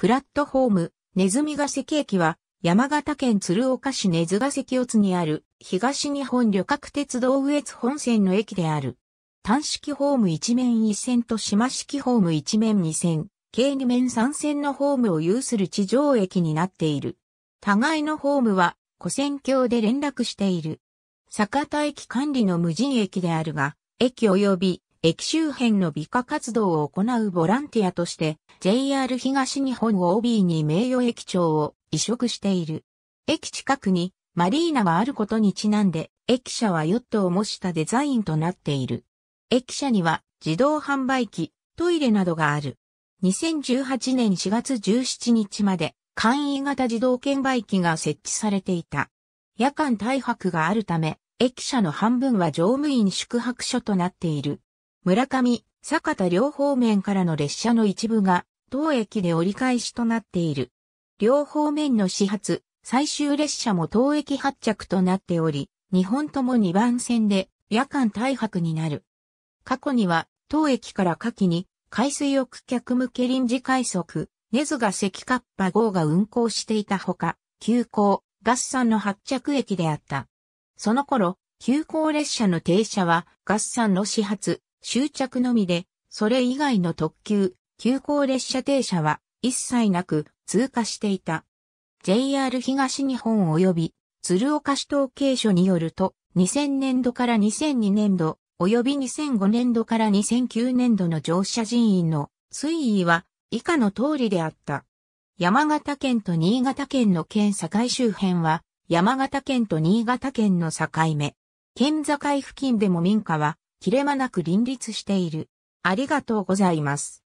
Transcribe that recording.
プラットホーム、ネズミヶ関駅は、山形県鶴岡市ネズガ関四つにある、東日本旅客鉄道上越本線の駅である。単式ホーム一面一線と島式ホーム一面二線、計二面三線のホームを有する地上駅になっている。互いのホームは、古線橋で連絡している。坂田駅管理の無人駅であるが、駅及び駅周辺の美化活動を行うボランティアとして、JR 東日本 OB に名誉駅長を移植している。駅近くにマリーナがあることにちなんで、駅舎はヨットを模したデザインとなっている。駅舎には自動販売機、トイレなどがある。2018年4月17日まで簡易型自動券売機が設置されていた。夜間大泊があるため、駅舎の半分は乗務員宿泊所となっている。村上、坂田両方面からの列車の一部が、当駅で折り返しとなっている。両方面の始発、最終列車も当駅発着となっており、日本とも2番線で夜間大泊になる。過去には、当駅から下記に、海水浴客向け臨時快速、根津が関カッパ号が運行していたほか、急行、合算の発着駅であった。その頃、急行列車の停車は、合算の始発、終着のみで、それ以外の特急、急行列車停車は一切なく通過していた。JR 東日本及び鶴岡市統計所によると、2000年度から2002年度、及び2005年度から2009年度の乗車人員の推移は以下の通りであった。山形県と新潟県の県境周辺は、山形県と新潟県の境目。県境付近でも民家は切れ間なく林立している。ありがとうございます。